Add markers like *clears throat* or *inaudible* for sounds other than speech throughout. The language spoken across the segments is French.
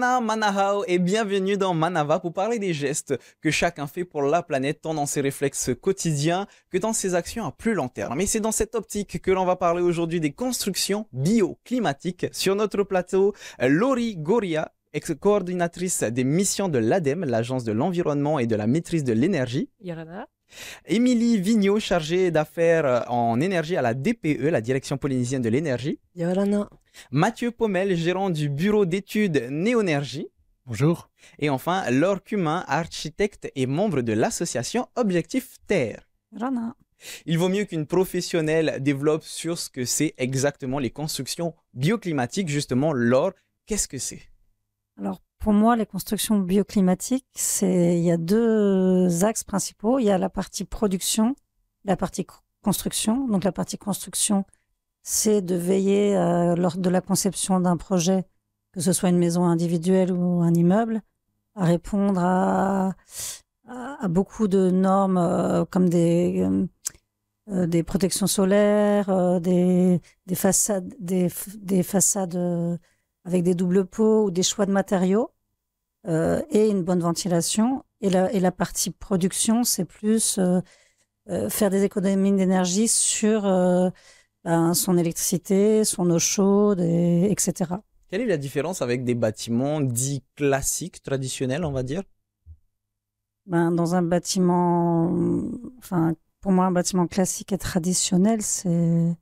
Mana Manahao et bienvenue dans Manava pour parler des gestes que chacun fait pour la planète, tant dans ses réflexes quotidiens que dans ses actions à plus long terme. Mais c'est dans cette optique que l'on va parler aujourd'hui des constructions bioclimatiques. Sur notre plateau, Lori Goria, ex-coordinatrice des missions de l'ADEME, l'Agence de l'environnement et de la maîtrise de l'énergie. Émilie Vigneault, chargée d'affaires euh, en énergie à la DPE, la Direction polynésienne de l'énergie. Mathieu Pommel, gérant du bureau d'études Néonergie. Bonjour. Et enfin, Laure Cumin, architecte et membre de l'association Objectif Terre. Rana. Il vaut mieux qu'une professionnelle développe sur ce que c'est exactement les constructions bioclimatiques. Justement, Laure, qu'est-ce que c'est alors pour moi, les constructions bioclimatiques, c'est il y a deux axes principaux. Il y a la partie production, la partie construction. Donc la partie construction, c'est de veiller euh, lors de la conception d'un projet, que ce soit une maison individuelle ou un immeuble, à répondre à, beaucoup de normes euh, comme des euh, des protections solaires, des, des façades, des, des façades avec des doubles pots ou des choix de matériaux euh, et une bonne ventilation. Et la, et la partie production, c'est plus euh, euh, faire des économies d'énergie sur ben, son électricité, son eau chaude, et, etc. Quelle est la différence avec des bâtiments dits classiques, traditionnels, on va dire ben, Dans un bâtiment, enfin, pour moi, un bâtiment classique et traditionnel, c'est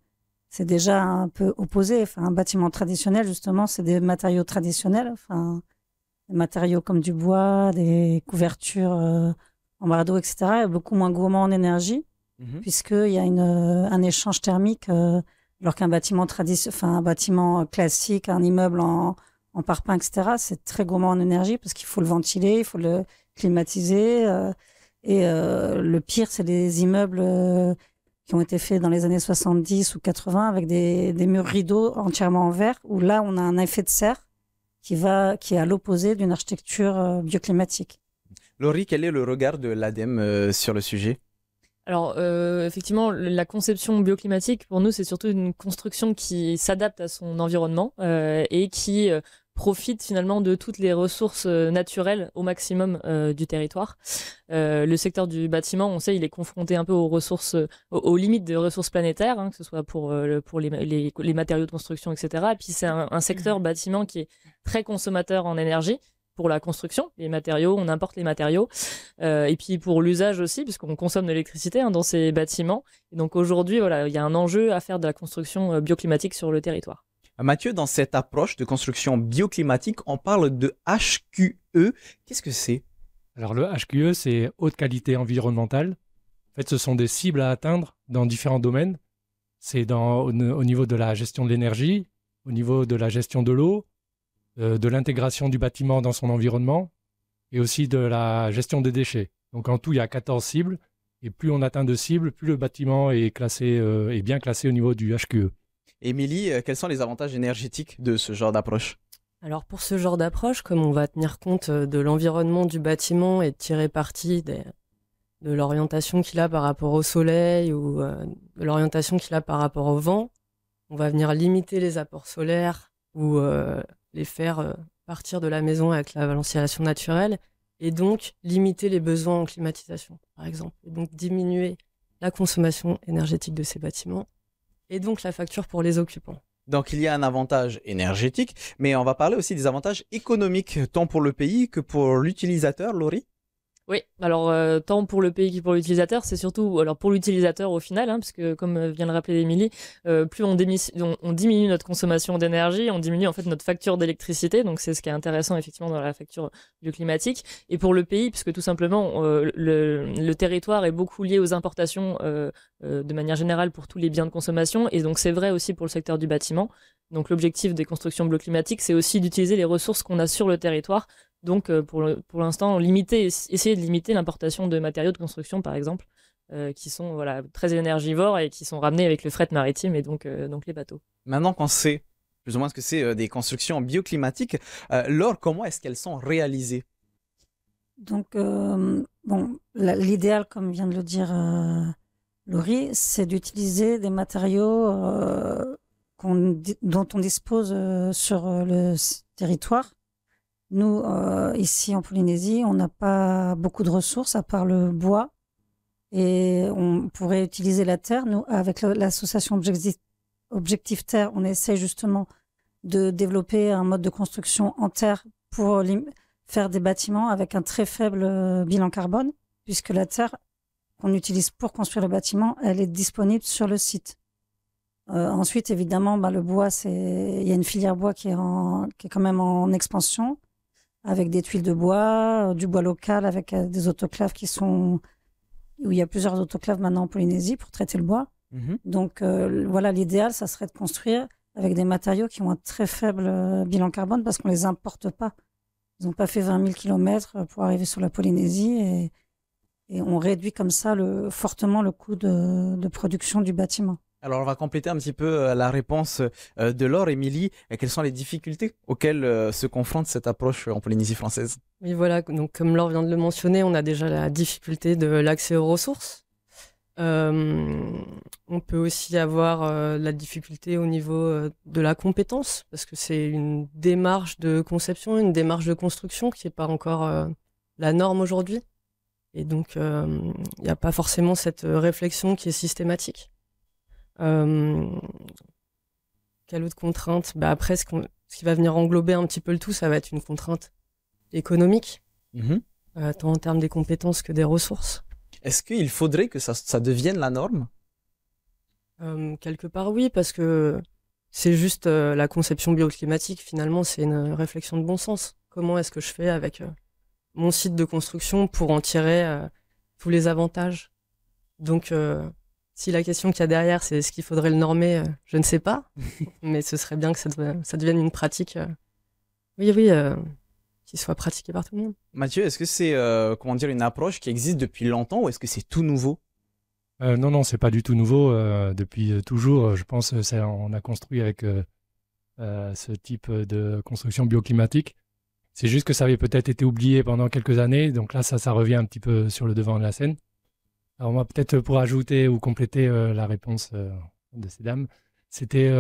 c'est déjà un peu opposé. Enfin, un bâtiment traditionnel, justement, c'est des matériaux traditionnels, enfin, des matériaux comme du bois, des couvertures euh, en bardeaux, etc., et beaucoup moins gourmand en énergie, puisque mhm. puisqu'il y a une, euh, un échange thermique, euh, alors qu'un bâtiment, enfin, un bâtiment classique, un immeuble en, en parpaing, etc., c'est très gourmand en énergie, parce qu'il faut le ventiler, il faut le climatiser. et le pire, c'est les immeubles qui ont été faits dans les années 70 ou 80 avec des, murs rideaux entièrement en verre, où là, on a un effet de serre qui, va, qui est à l'opposé d'une architecture euh, bioclimatique. Laurie, quel est le regard de l'ADEME euh, sur le sujet alors, euh, effectivement, la conception bioclimatique, pour nous, c'est surtout une construction qui s'adapte à son environnement et qui profite finalement de toutes les ressources euh, naturelles au maximum euh, du territoire. Euh, le secteur du bâtiment, on sait, il est confronté un peu aux ressources, aux, limites des ressources planétaires, hein, que ce soit pour, pour les, les, matériaux de construction, etc. Et puis c'est un, secteur mmh. bâtiment qui est très consommateur en énergie pour la construction, les matériaux, on importe les matériaux, et puis pour l'usage aussi, puisqu'on consomme de l'électricité hein, dans ces bâtiments. Et donc aujourd'hui, voilà, il y a un enjeu à faire de la construction bioclimatique sur le territoire. Mathieu, dans cette approche de construction bioclimatique, on parle de HQE. Qu'est-ce que c'est Alors le HQE, c'est haute qualité environnementale. En fait, ce sont des cibles à atteindre dans différents domaines. C'est au niveau de la gestion de l'énergie, au niveau de la gestion de l'eau, euh, de l'intégration du bâtiment dans son environnement et aussi de la gestion des déchets. Donc en tout, il y a 14 cibles. Et plus on atteint de cibles, plus le bâtiment est, classé, euh, est bien classé au niveau du HQE. Émilie, euh, quels sont les avantages énergétiques de ce genre d'approche alors pour ce genre d'approche, comme on va tenir compte euh, de l'environnement du bâtiment et tirer parti de l'orientation qu'il a par rapport au soleil ou euh, de l'orientation qu'il a par rapport au vent, on va venir limiter les apports solaires ou les faire partir de la maison avec la ventilation naturelle et donc limiter les besoins en climatisation, par exemple, et donc diminuer la consommation énergétique de ces bâtiments et donc la facture pour les occupants. Donc il y a un avantage énergétique, mais on va parler aussi des avantages économiques, tant pour le pays que pour l'utilisateur, Laurie. Oui, alors euh, tant pour le pays que pour l'utilisateur, c'est surtout alors pour l'utilisateur au final, hein, parce que comme euh, vient le rappeler Émilie, euh, plus on, on, diminue notre consommation d'énergie, on diminue en fait notre facture d'électricité, donc c'est ce qui est intéressant effectivement dans la facture bioclimatique. climatique. Et pour le pays, puisque tout simplement le, territoire est beaucoup lié aux importations de manière générale pour tous les biens de consommation, et donc c'est vrai aussi pour le secteur du bâtiment. Donc l'objectif des constructions bioclimatiques, c'est aussi d'utiliser les ressources qu'on a sur le territoire donc, euh, pour, l'instant, limiter, essayer de limiter l'importation de matériaux de construction, par exemple, euh, qui sont très énergivores et qui sont ramenés avec le fret maritime et donc, euh, donc les bateaux. Maintenant qu'on sait plus ou moins ce que c'est des constructions bioclimatiques, Laure, comment est-ce qu'elles sont réalisées Donc, l'idéal, comme vient de le dire Laurie, c'est d'utiliser des matériaux dont on dispose sur le territoire nous, euh, ici en Polynésie, on n'a pas beaucoup de ressources à part le bois. Et on pourrait utiliser la terre. Nous, avec l'association Objectif, Terre, on essaie justement de développer un mode de construction en terre pour faire des bâtiments avec un très faible euh, bilan carbone, puisque la terre qu'on utilise pour construire le bâtiment, elle est disponible sur le site. Euh, ensuite, évidemment, bah, le bois, il y a une filière bois qui est, qui est quand même en expansion avec des tuiles de bois, euh, du bois local, avec euh, des autoclaves qui sont où il y a plusieurs autoclaves maintenant en Polynésie pour traiter le bois. Mhm. Donc euh, voilà, l'idéal, ça serait de construire avec des matériaux qui ont un très faible bilan carbone parce qu'on ne les importe pas. Ils n'ont pas fait 20 000 km pour arriver sur la Polynésie et, et on réduit comme ça le, fortement le coût de production du bâtiment. Alors, on va compléter un petit peu euh, la réponse euh, de Laure. Émilie, euh, quelles sont les difficultés auxquelles se confronte cette approche en Polynésie française Oui, voilà. Donc, comme Laure vient de le mentionner, on a déjà la difficulté de l'accès aux ressources. on peut aussi avoir la difficulté au niveau de la compétence, parce que c'est une démarche de conception, une démarche de construction qui n'est pas encore la norme aujourd'hui. Et donc, il n'y a pas forcément cette réflexion qui est systématique. Euh, quelle autre contrainte bah Après, ce, qui va venir englober un petit peu le tout, ça va être une contrainte économique, mhm. euh, tant en termes des compétences que des ressources. Est-ce qu'il faudrait que ça, devienne la norme euh, Quelque part, oui, parce que c'est juste la conception bioclimatique, finalement, c'est une réflexion de bon sens. Comment est-ce que je fais avec mon site de construction pour en tirer tous les avantages Donc, si la question qu'il y a derrière, c'est est-ce qu'il faudrait le normer, euh, je ne sais pas, *laughs* mais ce serait bien que ça, devienne, une pratique. Euh, oui, oui euh, qui soit pratiquée par tout le monde. Mathieu, est-ce que c'est comment dire une approche qui existe depuis longtemps ou est-ce que c'est tout nouveau Non, non, c'est pas du tout nouveau. depuis toujours, je pense, on a construit avec ce type de construction bioclimatique. C'est juste que ça avait peut-être été oublié pendant quelques années, donc là, ça, ça revient un petit peu sur le devant de la scène. Alors moi, peut-être euh, pour ajouter ou compléter euh, la réponse euh, de ces dames, c'était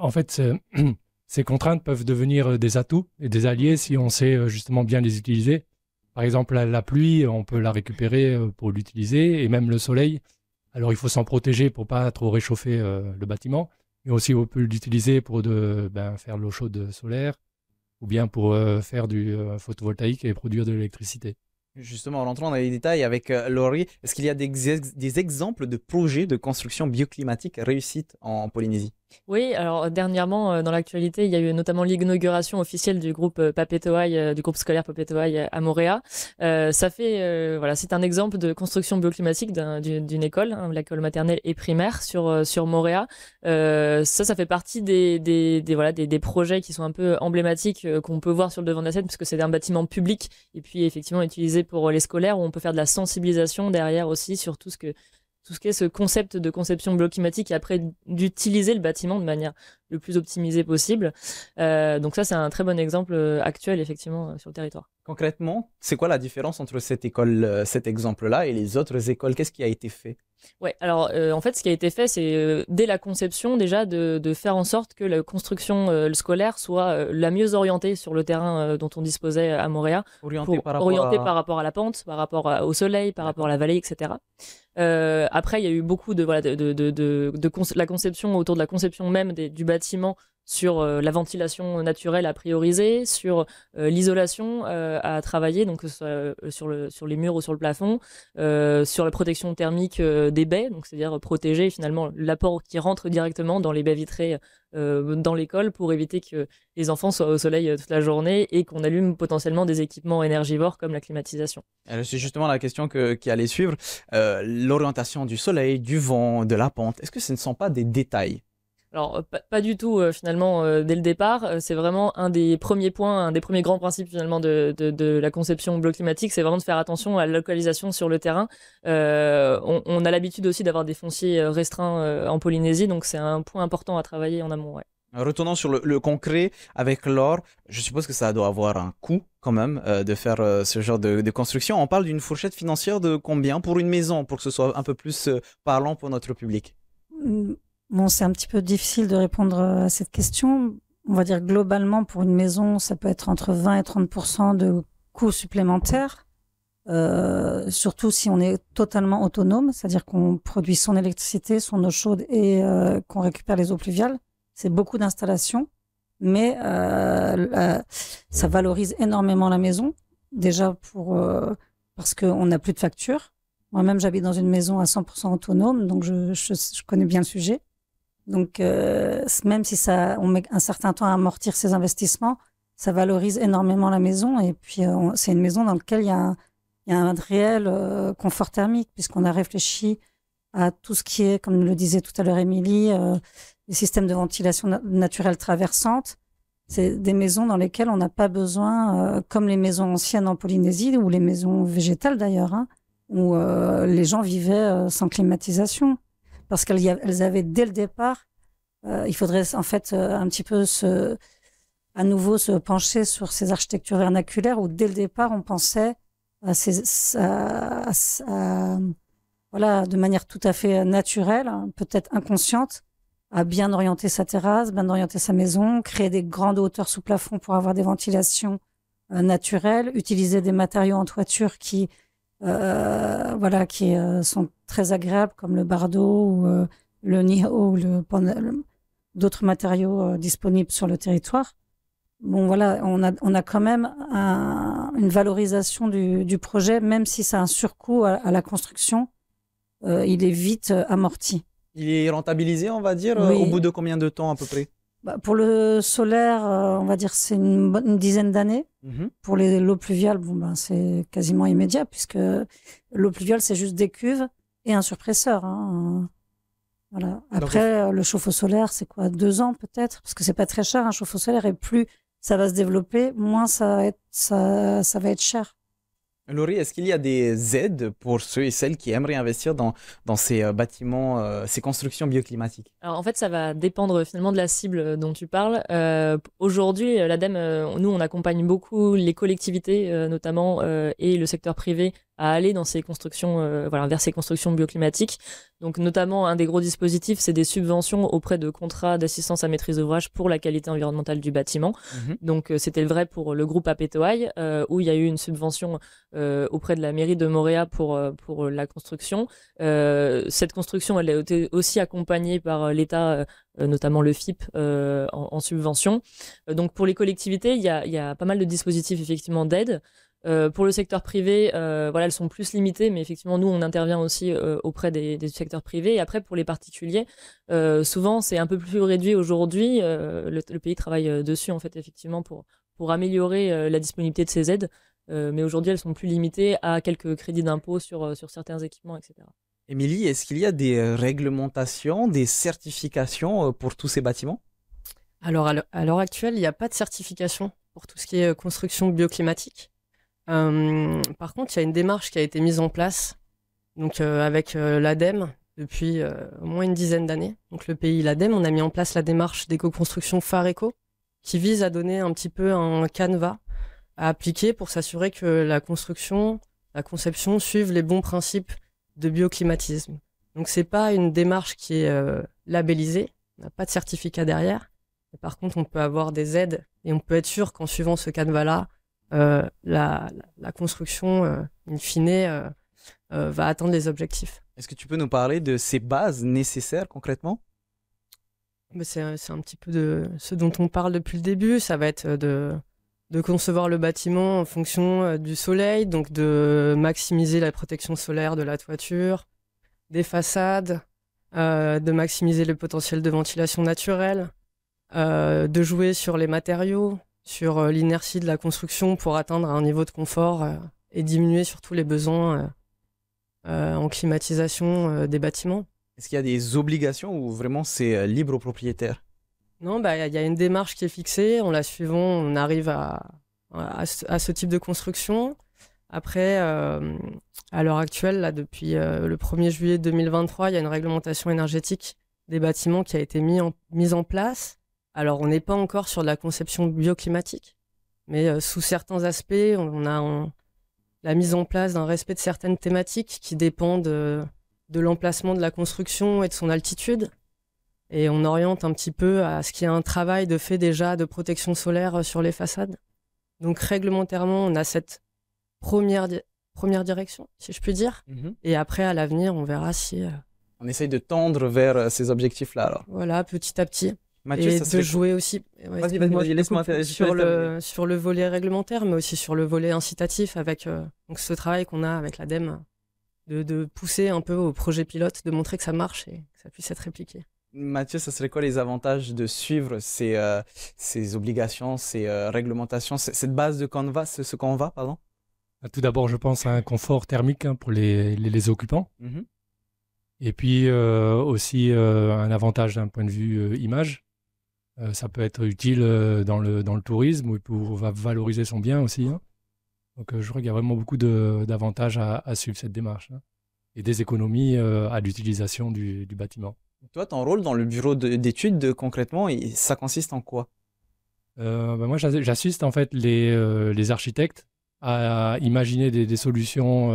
en fait *clears throat* ces contraintes peuvent devenir des atouts et des alliés si on sait justement bien les utiliser. Par exemple, la, pluie, on peut la récupérer pour l'utiliser et même le soleil. Alors il faut s'en protéger pour pas trop réchauffer le bâtiment, mais aussi on peut l'utiliser pour de, ben, faire l'eau chaude solaire ou bien pour faire du photovoltaïque et produire de l'électricité. Justement, en rentrant dans les détails avec euh, Laurie, est-ce qu'il y a des, exemples de projets de construction bioclimatique réussite en Polynésie oui, alors euh, dernièrement, euh, dans l'actualité, il y a eu notamment l'inauguration officielle du groupe euh, du groupe scolaire Papetoai à Moréa. ça fait, voilà, c'est un exemple de construction bioclimatique d'une école, hein, l'école maternelle et primaire sur, sur Moréa. ça, ça fait partie des, des, des voilà, des, des, projets qui sont un peu emblématiques qu'on peut voir sur le devant de la scène, puisque c'est un bâtiment public et puis effectivement utilisé pour les scolaires où on peut faire de la sensibilisation derrière aussi sur tout ce que tout ce qui est ce concept de conception bloc climatique et après d'utiliser le bâtiment de manière le plus optimisé possible. Euh, donc ça, c'est un très bon exemple euh, actuel, effectivement, euh, sur le territoire. Concrètement, c'est quoi la différence entre cette école, cet exemple-là et les autres écoles Qu'est-ce qui a été fait Ouais, alors en fait, ce qui a été fait, c'est dès la conception déjà de, faire en sorte que la construction scolaire soit la mieux orientée sur le terrain dont on disposait à Montréal. Orientée, par, par, rapport à la pente, par rapport au soleil, par rapport à la vallée, etc. après, il y a eu beaucoup de, de, la conception autour de la conception même du, bâtiment sur euh, la ventilation naturelle à prioriser, sur euh, l'isolation euh, à travailler, donc sur, les murs ou sur le plafond, sur la protection thermique des baies, donc c'est-à-dire protéger finalement l'apport qui rentre directement dans les baies vitrées dans l'école pour éviter que les enfants soient au soleil toute la journée et qu'on allume potentiellement des équipements énergivores comme la climatisation. C'est justement la question qui allait suivre. L'orientation du soleil, du vent, de la pente, est-ce que ce ne sont pas des détails alors, euh, pas, du tout, euh, finalement, euh, dès le départ. c'est vraiment un des premiers points, un des premiers grands principes, finalement, de, de, la conception bloc climatique. C'est vraiment de faire attention à la localisation sur le terrain. On, a l'habitude aussi d'avoir des fonciers restreints en Polynésie, donc c'est un point important à travailler en amont. Retournant sur le, concret avec l'or, je suppose que ça doit avoir un coût quand même de faire ce genre de, construction. On parle d'une fourchette financière de combien pour une maison, pour que ce soit un peu plus parlant pour notre public hum, Bon, c'est un petit peu difficile de répondre euh, à cette question. On va dire globalement, pour une maison, ça peut être entre 20 et 30 de coûts supplémentaires. Euh, surtout si on est totalement autonome, c'est-à-dire qu'on produit son électricité, son eau chaude et euh, qu'on récupère les eaux pluviales. C'est beaucoup d'installations, mais euh, ça valorise énormément la maison. Déjà pour parce qu'on n'a plus de factures. Moi-même, j'habite dans une maison à 100% autonome, donc je connais bien le sujet. Donc, euh, même si ça, on met un certain temps à amortir ces investissements, ça valorise énormément la maison. Et puis, euh, c'est une maison dans laquelle il y a un, réel euh, confort thermique, puisqu'on a réfléchi à tout ce qui est, comme le disait tout à l'heure Émilie, les systèmes de ventilation naturelle traversante. C'est des maisons dans lesquelles on n'a pas besoin, comme les maisons anciennes en Polynésie, ou les maisons végétales d'ailleurs, hein, où les gens vivaient sans climatisation parce qu'elles avaient dès le départ, euh, il faudrait en fait euh, un petit peu se, à nouveau se pencher sur ces architectures vernaculaires où dès le départ on pensait voilà, de manière tout à fait naturelle, hein, peut-être inconsciente, à bien orienter sa terrasse, bien orienter sa maison, créer des grandes hauteurs sous plafond pour avoir des ventilations euh, naturelles, utiliser des matériaux en toiture qui euh, voilà, qui euh, sont très agréables, comme le bardo euh, ou le niho ou le, d'autres matériaux disponibles sur le territoire. Bon, voilà, on a, on a quand même une valorisation du, projet, même si c'est un surcoût à, la construction, il est vite amorti. Il est rentabilisé, on va dire, au bout de combien de temps à peu près bah, pour le solaire, euh, on va dire c'est une, bonne dizaine d'années. Mhm. Pour l'eau pluviale, bon, ben, c'est quasiment immédiat, puisque l'eau pluviale, c'est juste des cuves et un surpresseur. Hein. Voilà. Après, le chauffe-eau solaire, c'est quoi Deux ans peut-être Parce que c'est pas très cher, un chauffe-eau solaire, et plus ça va se développer, moins ça va être, ça va être cher. Laurie, est-ce qu'il y a des aides pour ceux et celles qui aimeraient investir dans, ces euh, bâtiments, euh, ces constructions bioclimatiques Alors en fait, ça va dépendre finalement de la cible euh, dont tu parles. Aujourd'hui, l'ADEME, nous, on accompagne beaucoup les collectivités, notamment, et le secteur privé à aller dans ces constructions, euh, voilà, vers ces constructions bioclimatiques. Donc, notamment, un des gros dispositifs, c'est des subventions auprès de contrats d'assistance à maîtrise d'ouvrage pour la qualité environnementale du bâtiment. Mhm. Donc, c'était euh, c'était vrai pour le groupe Apétoaille, euh, où il y a eu une subvention auprès de la mairie de Moréa pour, pour la construction. cette construction, elle a été aussi accompagnée par l'État notamment le FIP en, subvention. donc pour les collectivités, il y, y a, pas mal de dispositifs effectivement d'aide. Euh, pour le secteur privé, euh, voilà, elles sont plus limitées, mais effectivement, nous, on intervient aussi euh, auprès des, secteurs privés. Et après, pour les particuliers, souvent, c'est un peu plus réduit aujourd'hui. Le, pays travaille dessus, en fait, effectivement, pour, pour améliorer la disponibilité de ces aides. mais aujourd'hui, elles sont plus limitées à quelques crédits d'impôt sur, sur certains équipements, etc. Émilie, est-ce qu'il y a des réglementations, des certifications pour tous ces bâtiments alors, à l'heure actuelle, il n'y a pas de certification pour tout ce qui est construction bioclimatique. Euh, par contre, il y a une démarche qui a été mise en place donc, euh, avec euh, l'ADEME depuis au moins une dizaine d'années. Donc le pays l'ADEME, on a mis en place la démarche d'éco-construction ÉCO qui vise à donner un petit peu un canevas à appliquer pour s'assurer que la construction, la conception suivent les bons principes de bioclimatisme. Donc c'est pas une démarche qui est labellisée, on n'a pas de certificat derrière. par contre, on peut avoir des aides et on peut être sûr qu'en suivant ce canevas-là, euh, la, construction, euh, in fine, euh, va atteindre les objectifs. Est-ce que tu peux nous parler de ces bases nécessaires concrètement c'est, un petit peu de ce dont on parle depuis le début. Ça va être de, concevoir le bâtiment en fonction du soleil, donc de maximiser la protection solaire de la toiture, des façades, de maximiser le potentiel de ventilation naturelle, de jouer sur les matériaux, sur euh, l'inertie de la construction pour atteindre un niveau de confort euh, et diminuer surtout les besoins euh, en climatisation des bâtiments. Est-ce qu'il y a des obligations ou vraiment c'est libre au propriétaire? Non, bah, il y a une démarche qui est fixée. En la suivant, on arrive à, ce type de construction. Après, à l'heure actuelle, là, depuis le 1er juillet 2023, il y a une réglementation énergétique des bâtiments qui a été mise en place. Alors, on n'est pas encore sur de la conception bioclimatique, mais euh, sous certains aspects, on a la mise en place d'un respect de certaines thématiques qui dépendent euh, de, l'emplacement de la construction et de son altitude. Et on oriente un petit peu à ce qui est un travail de fait déjà de protection solaire euh, sur les façades. Donc, réglementairement, on a cette première, première direction, si je puis dire. Mm-hmm. Et après, à l'avenir, on verra si. On essaye de tendre vers ces objectifs-là, Voilà, petit à petit et de jouer aussi sur, le, sur le volet réglementaire, mais aussi sur le volet incitatif avec euh, donc ce travail qu'on a avec l'ADEME, e de, pousser un peu au projet pilote, de montrer que ça marche et que ça puisse être répliqué. Mathieu, ça serait quoi les avantages de suivre ces, euh, obligations, ces euh, réglementations, cette base de Canva, ce, ce va pardon bah, Tout d'abord, je pense à un confort thermique hein, pour les, occupants. Mm-hmm. Et puis aussi un avantage d'un point de vue image, euh, ça peut être utile euh, dans le, dans le tourisme ou pour valoriser son bien aussi. Hein. Donc euh, je crois qu'il y a vraiment beaucoup d'avantages à, suivre cette démarche hein, et des économies à l'utilisation du, bâtiment. Toi, ton rôle dans le bureau d'études concrètement, ça consiste en quoi bah, Moi, j'assiste en fait les, les architectes à imaginer des, solutions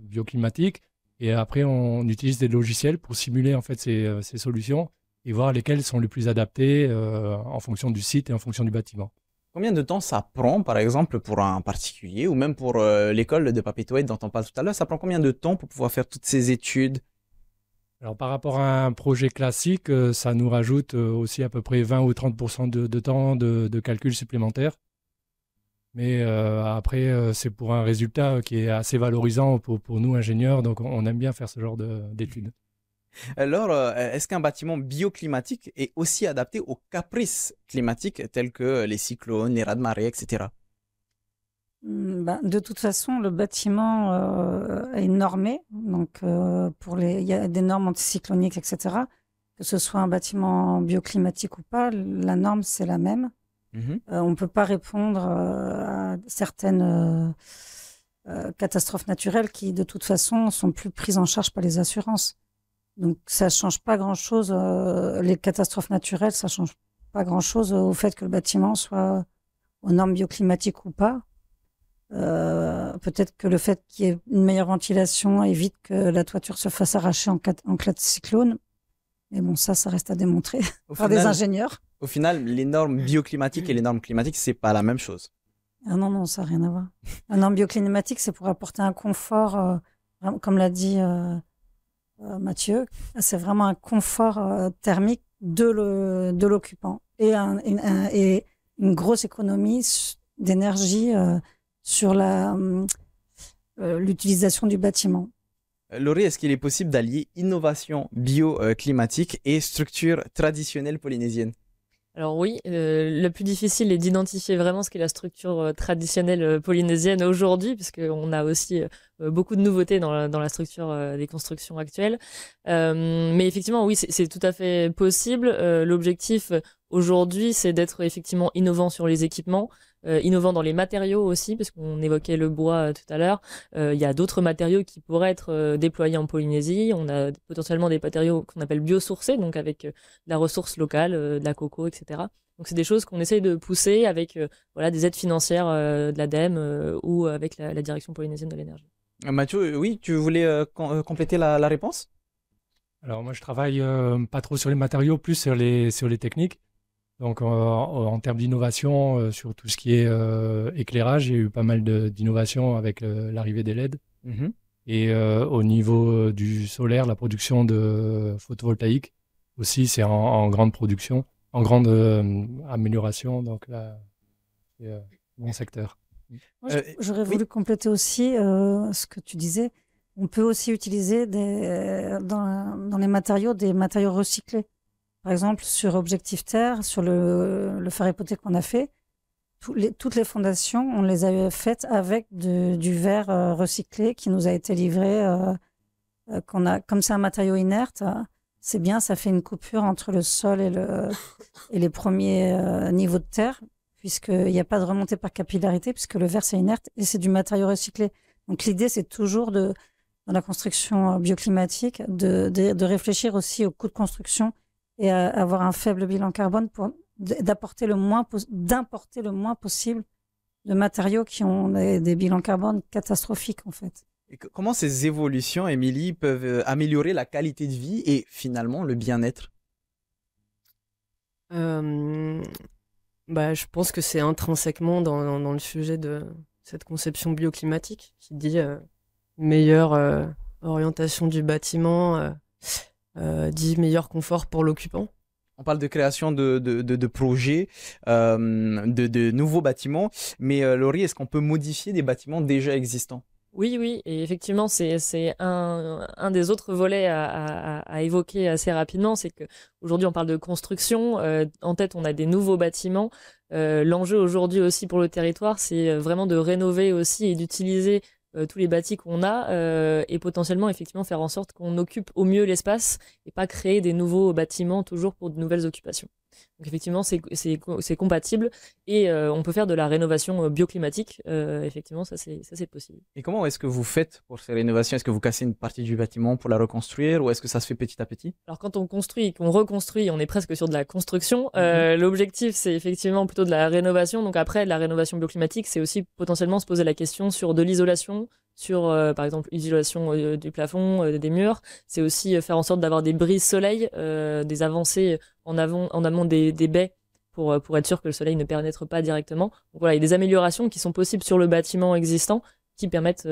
bioclimatiques. Et après, on utilise des logiciels pour simuler en fait ces, ces solutions et voir lesquels sont les plus adaptés euh, en fonction du site et en fonction du bâtiment. Combien de temps ça prend, par exemple, pour un particulier ou même pour euh, l'école de Papetouet dont on parle tout à l'heure Ça prend combien de temps pour pouvoir faire toutes ces études alors par rapport à un projet classique, euh, ça nous rajoute aussi à peu près 20 ou 30 de, temps de, calcul supplémentaire. Mais après, c'est pour un résultat qui est assez valorisant pour nous ingénieurs, donc on aime bien faire ce genre d'études. Alors, euh, est-ce qu'un bâtiment bioclimatique est aussi adapté aux caprices climatiques tels que les cyclones, les raz-de-marée, etc. Hmm, ben, de toute façon, le bâtiment euh, est normé. Donc, euh, pour les, il y a des normes anticycloniques, etc. Que ce soit un bâtiment bioclimatique ou pas, la norme, c'est la même. Mmh on ne peut pas répondre à certaines catastrophes naturelles qui, de toute façon, sont plus prises en charge par les assurances. Donc ça change pas grand-chose. Euh, les catastrophes naturelles, ça change pas grand-chose euh, au fait que le bâtiment soit aux normes bioclimatiques ou pas. Euh, peut-être que le fait qu'il y ait une meilleure ventilation évite que la toiture se fasse arracher en, en cas de cyclone. Mais bon, ça, ça reste à démontrer *laughs* par des ingénieurs. Au final, les normes bioclimatiques et les normes climatiques, c'est pas la même chose. Ah non, non, ça n'a rien à voir. La norme bioclimatique, c'est pour apporter un confort, comme l'a dit euh, Mathieu, c'est vraiment un confort euh, thermique de l'occupant de et, et, et, une grosse économie d'énergie euh, sur la l'utilisation du bâtiment. Laurie, est-ce qu'il est possible d'allier innovation bioclimatique et structure traditionnelle polynésienne alors oui, euh, le plus difficile est d'identifier vraiment ce qu'est la structure euh, traditionnelle euh, polynésienne aujourd'hui, puisqu'on a aussi beaucoup de nouveautés dans la structure des constructions actuelles. mais effectivement, oui, c'est tout à fait possible. L'objectif aujourd'hui, c'est d'être effectivement innovant sur les équipements, euh, innovant dans les matériaux aussi, parce qu'on évoquait le bois euh, tout à l'heure. Euh, il y a d'autres matériaux qui pourraient être déployés en Polynésie. On a potentiellement des matériaux qu'on appelle biosourcés, donc avec de la ressource locale, de la coco, etc. Donc c'est des choses qu'on essaye de pousser avec voilà, des aides financières de l'ADEME ou avec la, direction polynésienne de l'énergie. Mathieu, oui, tu voulais compléter la, réponse Alors moi je travaille pas trop sur les matériaux, plus sur les, sur les techniques. Donc euh, en termes d'innovation, euh, sur tout ce qui est euh, éclairage, il y a eu pas mal d'innovations avec l'arrivée des LED. Mm-hmm. Et au niveau du solaire, la production de photovoltaïque aussi, c'est en, grande production, en grande amélioration, donc là, c'est mon secteur. J'aurais voulu compléter aussi ce que tu disais. On peut aussi utiliser des, dans les matériaux des matériaux recyclés. Par exemple, sur Objectif Terre, sur le, le phare qu'on a fait, les, toutes les fondations, on les a faites avec du verre euh, recyclé qui nous a été livré. Euh, euh, qu'on a, comme c'est un matériau inerte, c'est bien, ça fait une coupure entre le sol et, le, et les premiers niveaux de terre, puisqu'il n'y a pas de remontée par capillarité, puisque le verre, c'est inerte et c'est du matériau recyclé. Donc l'idée, c'est toujours de, dans la construction bioclimatique, de, de, de réfléchir aussi au coût de construction et euh, avoir un faible bilan carbone pour d'apporter le moins d'importer le moins possible de matériaux qui ont des, bilans carbone catastrophiques en fait. Et comment ces évolutions, Émilie, peuvent euh, améliorer la qualité de vie et finalement le bien-être euh, bah, Je pense que c'est intrinsèquement dans, dans, le sujet de cette conception bioclimatique qui dit meilleure orientation du bâtiment euh, dit meilleur confort pour l'occupant. On parle de création de, projets, euh, de, nouveaux bâtiments, mais euh, Laurie, est-ce qu'on peut modifier des bâtiments déjà existants oui, oui, et effectivement, c'est un, un, des autres volets à, évoquer assez rapidement, c'est que aujourd'hui on parle de construction, en tête on a des nouveaux bâtiments, l'enjeu aujourd'hui aussi pour le territoire, c'est vraiment de rénover aussi et d'utiliser euh, tous les bâtis qu'on a euh, et potentiellement effectivement faire en sorte qu'on occupe au mieux l'espace et pas créer des nouveaux bâtiments toujours pour de nouvelles occupations. Donc effectivement, c'est compatible et euh, on peut faire de la rénovation euh, bioclimatique. Euh, effectivement, ça c'est possible. Et comment est-ce que vous faites pour ces rénovations Est-ce que vous cassez une partie du bâtiment pour la reconstruire ou est-ce que ça se fait petit à petit Alors quand on construit, qu'on reconstruit, on est presque sur de la construction. Mmh l'objectif, c'est effectivement plutôt de la rénovation. Donc après, la rénovation bioclimatique, c'est aussi potentiellement se poser la question sur de l'isolation, sur, euh, par exemple, l'isolation euh, du plafond, euh, des murs. C'est aussi faire en sorte d'avoir des brises soleil, des avancées en, avant, en amont des, baies pour, pour être sûr que le soleil ne pénètre pas directement. voilà, il y a des améliorations qui sont possibles sur le bâtiment existant qui permettent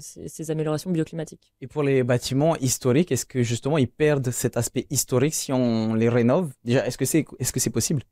ces, améliorations bioclimatiques. Et pour les bâtiments historiques, est-ce que justement ils perdent cet aspect historique si on les rénove Déjà, est-ce que c'est est -ce c'est possible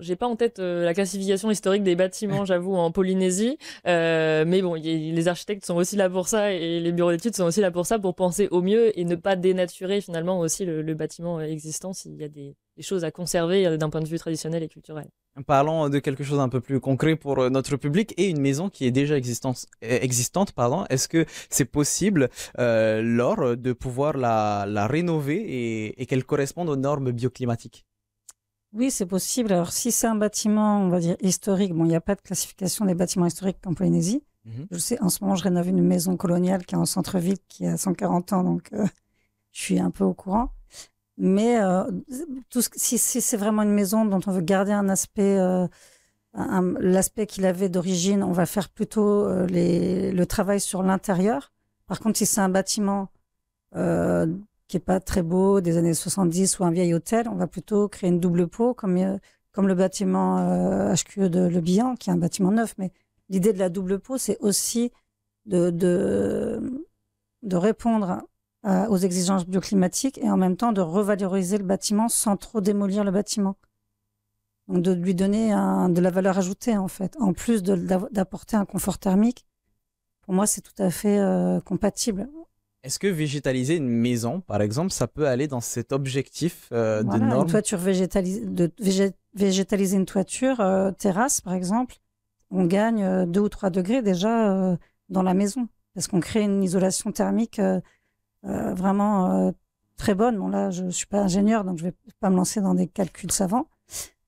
j'ai pas en tête euh, la classification historique des bâtiments, *laughs* j'avoue, en Polynésie, euh, mais bon, les architectes sont aussi là pour ça et les bureaux d'études sont aussi là pour ça, pour penser au mieux et ne pas dénaturer finalement aussi le, bâtiment euh, existant s'il y a des, choses à conserver d'un point de vue traditionnel et culturel. Parlons de quelque chose un peu plus concret pour notre public et une maison qui est déjà existante. Est-ce que c'est possible, euh, de pouvoir la, rénover et, et qu'elle corresponde aux normes bioclimatiques oui, c'est possible. Alors, si c'est un bâtiment, on va dire historique, bon, il n'y a pas de classification des bâtiments historiques en Polynésie. Mhm. Je sais, en ce moment, je rénove une maison coloniale qui est en centre-ville, qui a 140 ans, donc euh, je suis un peu au courant. Mais euh, tout ce, si, c'est vraiment une maison dont on veut garder un aspect, euh, l'aspect qu'il avait d'origine, on va faire plutôt les, le travail sur l'intérieur. Par contre, si c'est un bâtiment qui est pas très beau, des années 70 ou un vieil hôtel. On va plutôt créer une double peau, comme, euh, comme le bâtiment HQE euh, de Le Bihan, qui est un bâtiment neuf. Mais l'idée de la double peau, c'est aussi de, de, répondre aux exigences bioclimatiques et en même temps de revaloriser le bâtiment sans trop démolir le bâtiment. Donc de lui donner de la valeur ajoutée, en fait, en plus d'apporter un confort thermique. Pour moi, c'est tout à fait euh, compatible. Est-ce que végétaliser une maison, par exemple, ça peut aller dans cet objectif euh, de normes Une toiture végétalisée, de végétaliser une toiture, euh, terrasse, par exemple, on gagne euh, deux ou trois degrés déjà dans la maison, parce qu'on crée une isolation thermique vraiment très bonne. Bon, là, je ne suis pas ingénieur, donc je ne vais pas me lancer dans des calculs savants,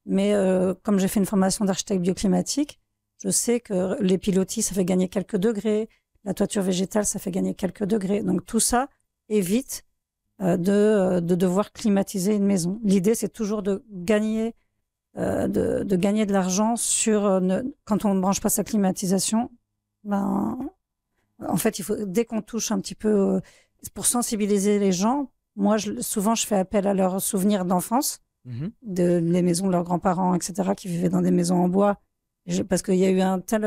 mais comme j'ai fait une formation d'architecte bioclimatique, je sais que les pilotis, ça fait gagner quelques degrés, la toiture végétale, ça fait gagner quelques degrés. Donc tout ça évite euh, euh, de, devoir climatiser une maison. L'idée, c'est toujours de gagner, euh, de, gagner de l'argent sur quand on ne branche pas sa climatisation. Ben, en fait, il faut dès qu'on touche un petit peu pour sensibiliser les gens. Moi, souvent, je fais appel à leurs souvenirs d'enfance, mmh de les maisons de leurs grands-parents, etc., qui vivaient dans des maisons en bois, parce qu'il y a eu un tel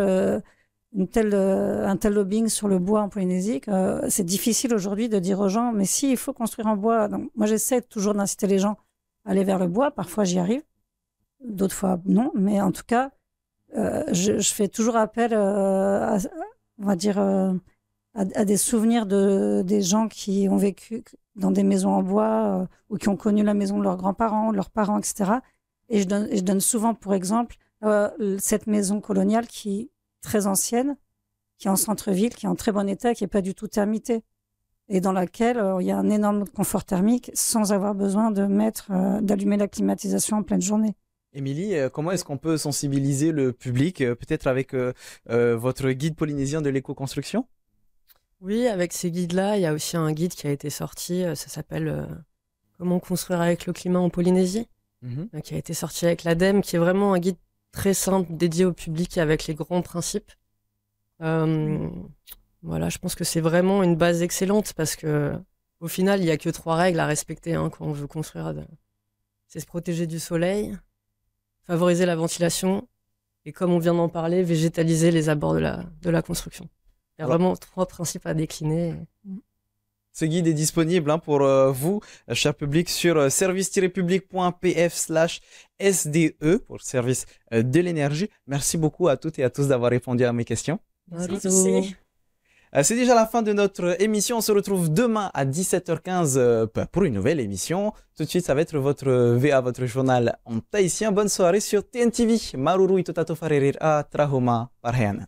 euh, un tel lobbying sur le bois en Polynésie, euh, c'est difficile aujourd'hui de dire aux gens, mais si, il faut construire en bois. Donc, moi, j'essaie toujours d'inciter les gens à aller vers le bois. Parfois, j'y arrive. D'autres fois, non. Mais en tout cas, euh, je, fais toujours appel à, on va dire, à, des souvenirs de, des gens qui ont vécu dans des maisons en bois ou qui ont connu la maison de leurs grands-parents, leurs parents, etc. Et je et je donne souvent, pour exemple, cette maison coloniale qui très ancienne, qui est en centre-ville, qui est en très bon état, qui n'est pas du tout termitée, et dans laquelle euh, il y a un énorme confort thermique sans avoir besoin de mettre, euh, d'allumer la climatisation en pleine journée. Émilie, euh, comment est-ce qu'on peut sensibiliser le public, peut-être avec votre guide polynésien de l'éco-construction Oui, avec ces guides-là, il y a aussi un guide qui a été sorti, ça s'appelle Comment construire avec le climat en Polynésie, mmh qui a été sorti avec l'ADEME, qui est vraiment un guide très simple, dédié au public avec les grands principes. Euh, voilà, je pense que c'est vraiment une base excellente parce que au final, il n'y a que trois règles à respecter hein, quand on veut construire. Euh, c'est se protéger du soleil, favoriser la ventilation et, comme on vient d'en parler, végétaliser les abords de la, de la construction. Il y a vraiment trois principes à décliner. Mm. Ce guide est disponible hein, pour euh, vous, euh, cher public, sur euh, service-public.pf SDE pour service de l'énergie. Merci beaucoup à toutes et à tous d'avoir répondu à mes questions. Merci. C'est déjà la fin de notre émission. On se retrouve demain à 17h15 pour une nouvelle émission. Tout de suite, ça va être votre VA, votre journal en tahitien. Bonne soirée sur TNTV. Maruru itotato farerir a trahoma parhen.